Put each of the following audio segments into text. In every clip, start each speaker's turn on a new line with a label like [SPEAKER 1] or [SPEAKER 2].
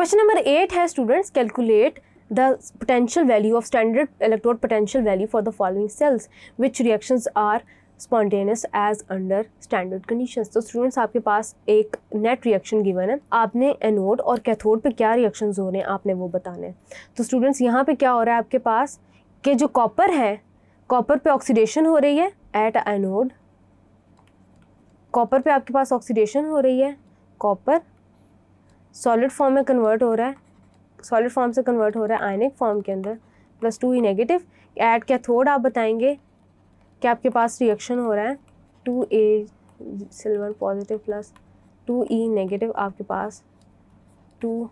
[SPEAKER 1] question number eight है students calculate the potential value of standard electrode potential value for the following cells which reactions are spontaneous as under standard condition तो students आपके पास एक net reaction given है आपने anode और cathode पे क्या रिएक्शंस हो रहे हैं आपने वो बताने हैं तो स्टूडेंट्स यहाँ पे क्या हो रहा है आपके पास कि जो कॉपर है कॉपर पे ऑक्सीडेशन हो रही है एट एनोड कॉपर पे आपके पास ऑक्सीडेशन हो रही है कॉपर सॉलिड फॉर्म में कन्वर्ट हो रहा है सॉलिड फॉर्म से कन्वर्ट हो रहा है आयनिक फॉर्म के अंदर प्लस टू ई नेगेटिव क्या कैथोड आप बताएंगे कि आपके पास रिएक्शन हो रहा है two A silver positive plus two E negative आपके पास टू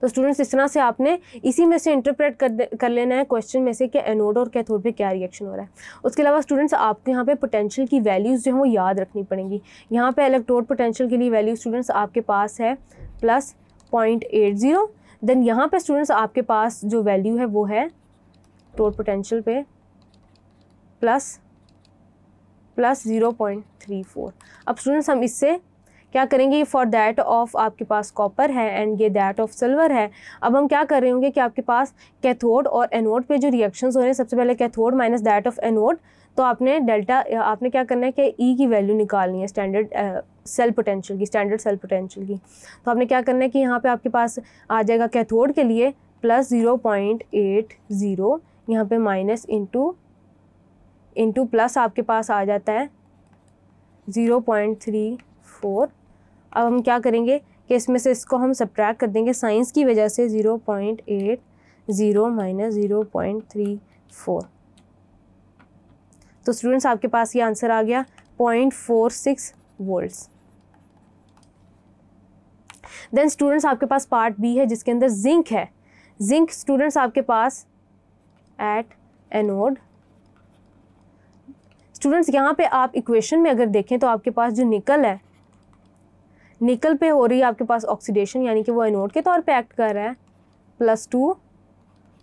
[SPEAKER 1] तो स्टूडेंट्स इस तरह से आपने इसी में से इंटरप्रेट कर कर लेना है क्वेश्चन में से कि एनोड और कैथोड पे क्या रिएक्शन हो रहा है उसके अलावा स्टूडेंट्स आपको यहाँ पे पोटेंशियल की वैल्यूज़ जो हैं वो याद रखनी पड़ेंगी यहाँ पे इलेक्ट्रोड पोटेंशियल के लिए वैल्यू स्टूडेंट्स आपके पास है plus point eight zero then यहाँ पे स्टूडेंट्स आपके पास जो वैल्यू है वो है टोटल पोटेंशियल पे plus plus zero point three four अब स्टूडेंट्स हम इससे क्या करेंगे फॉर दैट ऑफ आपके पास कॉपर है एंड ये दैट ऑफ सिल्वर है अब हम क्या कर रहे होंगे कि आपके पास कैथोड और एनोड पे जो रिएक्शंस हो रहे हैं सबसे पहले cathode minus that of anode तो आपने डेल्टा आपने क्या करना है कि ई e की वैल्यू निकालनी है स्टैंडर्ड सेल पोटेंशियल की स्टैंडर्ड सेल पोटेंशियल की तो आपने क्या करना है कि यहाँ पर आपके पास आ जाएगा कैथोड के लिए plus zero point eight zero यहाँ पर माइनस इंटू इंटू प्लस आपके पास आ जाता है ज़ीरो पॉइंट थ्री फोर अब हम क्या करेंगे कि इसमें से इसको हम सब्ट्रैक्ट कर देंगे साइंस की वजह से zero point eight zero minus zero point three four तो स्टूडेंट्स आपके पास ये आंसर आ गया point four six volts then students आपके पास पार्ट बी है जिसके अंदर जिंक है जिंक स्टूडेंट्स आपके पास एट एनोड स्टूडेंट्स यहाँ पे आप इक्वेशन में अगर देखें तो आपके पास जो निकल है निकल पे हो रही है आपके पास ऑक्सीडेशन यानी कि वो एनोड के तौर पे एक्ट कर रहा है plus two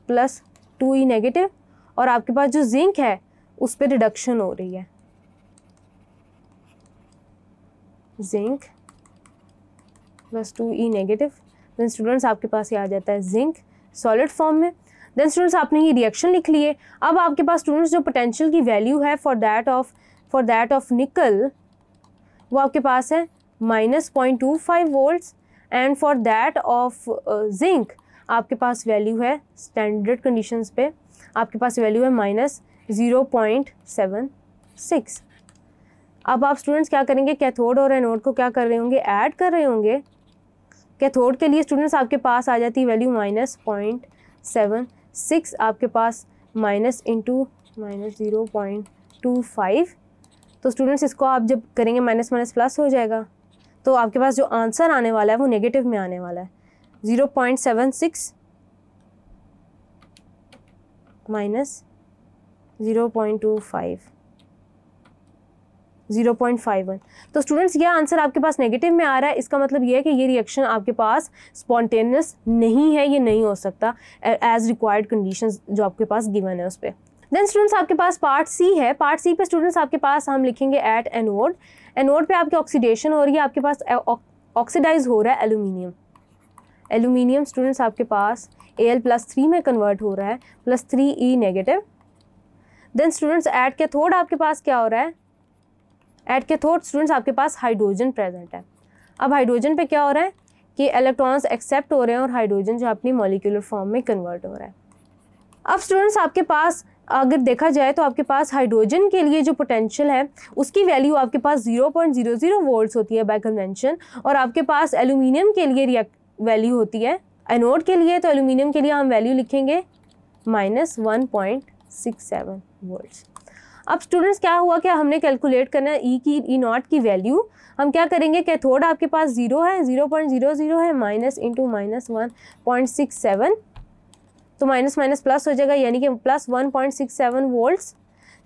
[SPEAKER 1] plus two E negative और आपके पास जो जिंक है उस पर रिडक्शन हो रही है zinc plus two E negative then students आपके पास ये आ जाता है जिंक सॉलिड फॉर्म में देन स्टूडेंट्स आपने ये रिएक्शन लिख लिए अब आपके पास स्टूडेंट्स जो पोटेंशियल की वैल्यू है for that of for that of निकल वो आपके पास है minus point two five volts and for that of zinc आपके पास वैल्यू है स्टैंडर्ड कंडीशंस पे आपके पास वैल्यू है minus zero point seven six अब आप स्टूडेंट्स क्या करेंगे कैथोड और एनोड को क्या कर रहे होंगे ऐड कर रहे होंगे कैथोड के लिए स्टूडेंट्स आपके पास आ जाती है value minus point seven six आपके पास minus into minus zero point two five तो स्टूडेंट्स इसको आप जब करेंगे माइनस माइनस प्लस हो जाएगा तो आपके पास जो आंसर आने वाला है वो नेगेटिव में आने वाला है zero point seven six minus zero point two five zero point five one तो स्टूडेंट्स यह आंसर आपके पास नेगेटिव में आ रहा है इसका मतलब यह है कि ये रिएक्शन आपके पास स्पॉन्टेनियस नहीं है ये नहीं हो सकता एज रिक्वायर्ड कंडीशंस जो आपके पास गिवन है उस पर देन स्टूडेंट्स आपके पास पार्ट सी है पार्ट सी पे स्टूडेंट्स आपके पास हम लिखेंगे एट एनोड एनोड पे आपके ऑक्सीडेशन हो रही है आपके पास ऑक्सीडाइज हो रहा है एलुमिनियम एलुमिनियम स्टूडेंट्स आपके पास ए एल प्लस थ्री में कन्वर्ट हो रहा है plus three E negative then students एट के थोड आपके पास क्या हो रहा है एट के थोड स्टूडेंट्स आपके पास हाइड्रोजन प्रेजेंट है अब हाइड्रोजन पे क्या हो रहा है कि इलेक्ट्रॉन्स एक्सेप्ट हो रहे हैं और हाइड्रोजन जो अपनी मॉलिक्यूलर फॉर्म में कन्वर्ट हो रहा है अब स्टूडेंट्स आपके पास अगर देखा जाए तो आपके पास हाइड्रोजन के लिए जो पोटेंशियल है उसकी वैल्यू आपके पास 0.00 पॉइंट होती है बाय कन्वेंशन और आपके पास एल्यूमिनियम के लिए रिएक्ट वैल्यू होती है एनोड के लिए तो एल्यूमिनियम के लिए हम वैल्यू लिखेंगे minus one point six seven अब स्टूडेंट्स क्या हुआ क्या हमने कैलकुलेट करना है ई e की ई e नॉट की वैल्यू हम क्या करेंगे कैथोड आपके पास जीरो है जीरो पॉइंट जीरो जीरो है minus into minus one point six seven तो माइनस माइनस प्लस हो जाएगा यानी कि plus one point six seven volts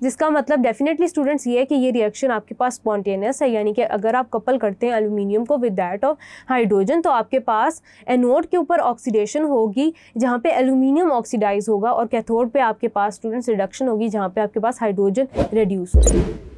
[SPEAKER 1] जिसका मतलब डेफिनेटली स्टूडेंट्स ये है कि ये रिएक्शन आपके पास स्पॉन्टेनियस है यानी कि अगर आप कपल करते हैं एल्यूमिनियम को विद दैट ऑफ हाइड्रोजन तो आपके पास एनोड के ऊपर ऑक्सीडेशन होगी जहाँ पे एल्यूमिनियम ऑक्सीडाइज होगा और कैथोड पे आपके पास स्टूडेंट्स रिडक्शन होगी जहाँ पे आपके पास हाइड्रोजन रिड्यूस होगी